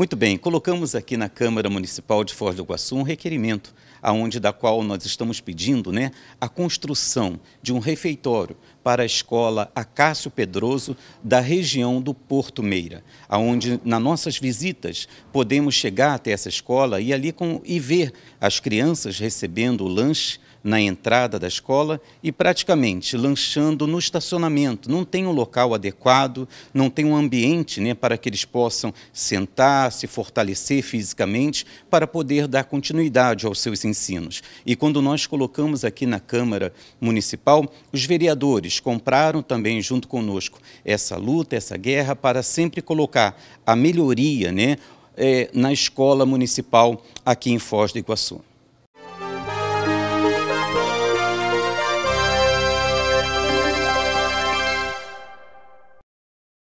Muito bem, colocamos aqui na Câmara Municipal de Foz do Iguaçu um requerimento, aonde da qual nós estamos pedindo né, a construção de um refeitório para a escola Acácio Pedroso da região do Porto Meira, aonde nas nossas visitas podemos chegar até essa escola e ali com, e ver as crianças recebendo o lanche, na entrada da escola e praticamente lanchando no estacionamento. Não tem um local adequado, não tem um ambiente né, para que eles possam sentar, se fortalecer fisicamente para poder dar continuidade aos seus ensinos. E quando nós colocamos aqui na Câmara Municipal, os vereadores compraram também junto conosco essa luta, essa guerra, para sempre colocar a melhoria né, é, na escola municipal aqui em Foz do Iguaçu.